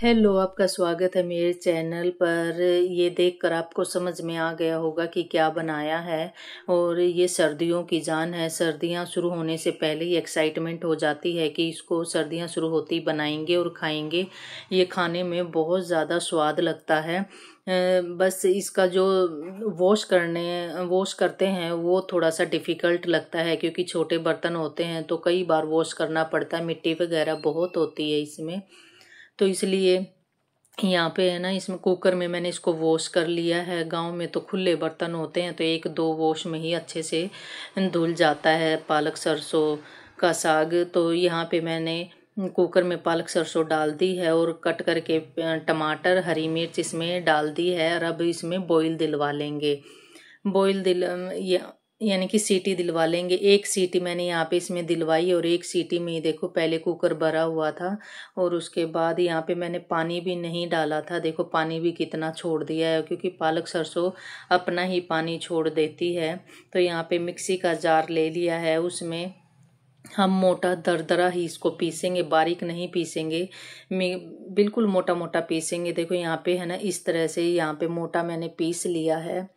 hello आपका स्वागत है मेरे चैनल पर ये देखकर आपको समझ में आ गया होगा कि क्या बनाया है और ये सर्दियों की जान है सर्दियां शुरू होने से पहले ही एक्साइटमेंट हो जाती है कि इसको सर्दियां शुरू होती बनाएंगे और खाएंगे ये खाने में बहुत ज़्यादा स्वाद लगता है बस इसका जो वॉश करने वॉश करते हैं वो थोड़ा सा डिफ़िकल्ट लगता है क्योंकि छोटे बर्तन होते हैं तो कई बार वॉश करना पड़ता है मिट्टी वगैरह बहुत होती है इसमें तो इसलिए यहाँ पे है ना इसमें कुकर में मैंने इसको वॉश कर लिया है गांव में तो खुले बर्तन होते हैं तो एक दो वॉश में ही अच्छे से धुल जाता है पालक सरसों का साग तो यहाँ पे मैंने कुकर में पालक सरसों डाल दी है और कट करके टमाटर हरी मिर्च इसमें डाल दी है और अब इसमें बॉईल दिलवा लेंगे बॉईल दिल या यानी कि सीटी दिलवा लेंगे एक सीटी मैंने यहाँ पे इसमें दिलवाई और एक सीटी में देखो पहले कुकर भरा हुआ था और उसके बाद यहाँ पे मैंने पानी भी नहीं डाला था देखो पानी भी कितना छोड़ दिया है क्योंकि पालक सरसों अपना ही पानी छोड़ देती है तो यहाँ पे मिक्सी का जार ले लिया है उसमें हम मोटा दरदरा ही इसको पीसेंगे बारीक नहीं पीसेंगे बिल्कुल मोटा मोटा पीसेंगे देखो यहाँ पे है ना इस तरह से यहाँ पे मोटा मैंने पीस लिया है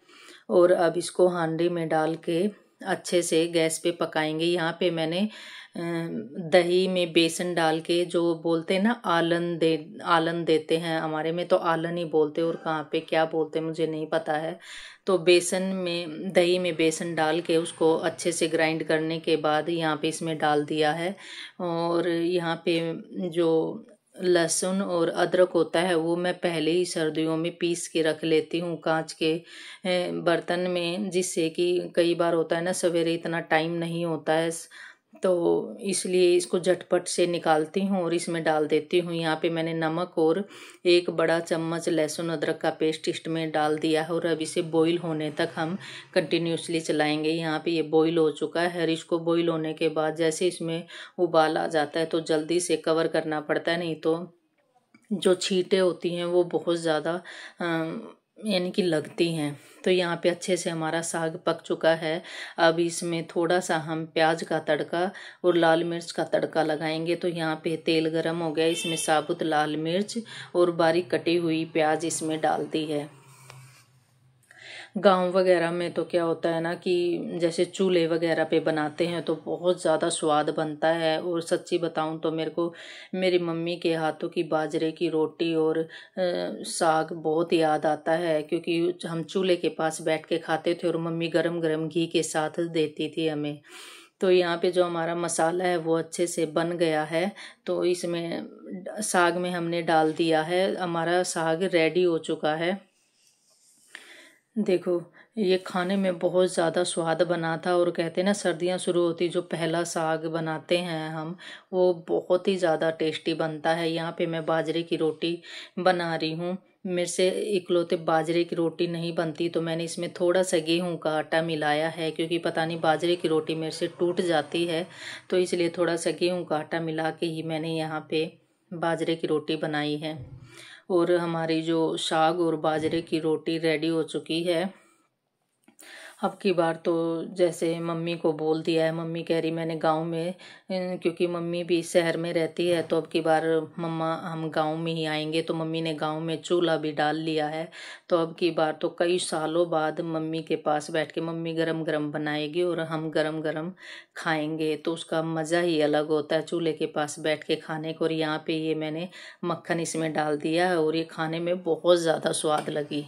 और अब इसको हांडी में डाल के अच्छे से गैस पे पकाएंगे यहाँ पे मैंने दही में बेसन डाल के जो बोलते हैं ना आलन दे आलन देते हैं हमारे में तो आलन ही बोलते और कहाँ पे क्या बोलते मुझे नहीं पता है तो बेसन में दही में बेसन डाल के उसको अच्छे से ग्राइंड करने के बाद यहाँ पे इसमें डाल दिया है और यहाँ पे जो लहसुन और अदरक होता है वो मैं पहले ही सर्दियों में पीस के रख लेती हूँ कांच के बर्तन में जिससे कि कई बार होता है ना सवेरे इतना टाइम नहीं होता है तो इसलिए इसको झटपट से निकालती हूँ और इसमें डाल देती हूँ यहाँ पे मैंने नमक और एक बड़ा चम्मच लहसुन अदरक का पेस्ट इस्ट में डाल दिया है और अब इसे बॉईल होने तक हम कंटिन्यूसली चलाएंगे यहाँ पे ये बॉईल हो चुका है और इसको बॉईल होने के बाद जैसे इसमें उबाल आ जाता है तो जल्दी से कवर करना पड़ता है नहीं तो जो छीटें होती हैं वो बहुत ज़्यादा यानी कि लगती हैं तो यहाँ पे अच्छे से हमारा साग पक चुका है अब इसमें थोड़ा सा हम प्याज का तड़का और लाल मिर्च का तड़का लगाएंगे तो यहाँ पे तेल गरम हो गया इसमें साबुत लाल मिर्च और बारीक कटी हुई प्याज इसमें डालती है गांव वगैरह में तो क्या होता है ना कि जैसे चूल्हे वगैरह पे बनाते हैं तो बहुत ज़्यादा स्वाद बनता है और सच्ची बताऊँ तो मेरे को मेरी मम्मी के हाथों की बाजरे की रोटी और साग बहुत याद आता है क्योंकि हम चूल्हे के पास बैठ के खाते थे और मम्मी गर्म गरम घी के साथ देती थी हमें तो यहाँ पे जो हमारा मसाला है वो अच्छे से बन गया है तो इसमें साग में हमने डाल दिया है हमारा साग रेडी हो चुका है देखो ये खाने में बहुत ज़्यादा स्वाद बना था और कहते हैं ना सर्दियाँ शुरू होती जो पहला साग बनाते हैं हम वो बहुत ही ज़्यादा टेस्टी बनता है यहाँ पे मैं बाजरे की रोटी बना रही हूँ मेरे से इकलौते बाजरे की रोटी नहीं बनती तो मैंने इसमें थोड़ा सा गेहूं का आटा मिलाया है क्योंकि पता नहीं बाजरे की रोटी मेरे से टूट जाती है तो इसलिए थोड़ा सा गेहूं का आटा मिला के ही मैंने यहाँ पे बाजरे की रोटी बनाई है और हमारी जो साग और बाजरे की रोटी रेडी हो चुकी है अब की बार तो जैसे मम्मी को बोल दिया है मम्मी कह रही मैंने गांव में क्योंकि मम्मी भी शहर में रहती है तो अब की बार मम्मा हम गांव में ही आएंगे तो मम्मी ने गांव में चूल्हा भी डाल लिया है तो अब की बार तो कई सालों बाद मम्मी के पास बैठ के मम्मी गरम गरम बनाएगी और हम गरम गरम खाएंगे तो उसका मज़ा ही अलग होता है चूल्हे के पास बैठ के खाने को और यहाँ पर ये मैंने मक्खन इसमें डाल दिया है और ये खाने में बहुत ज़्यादा स्वाद लगी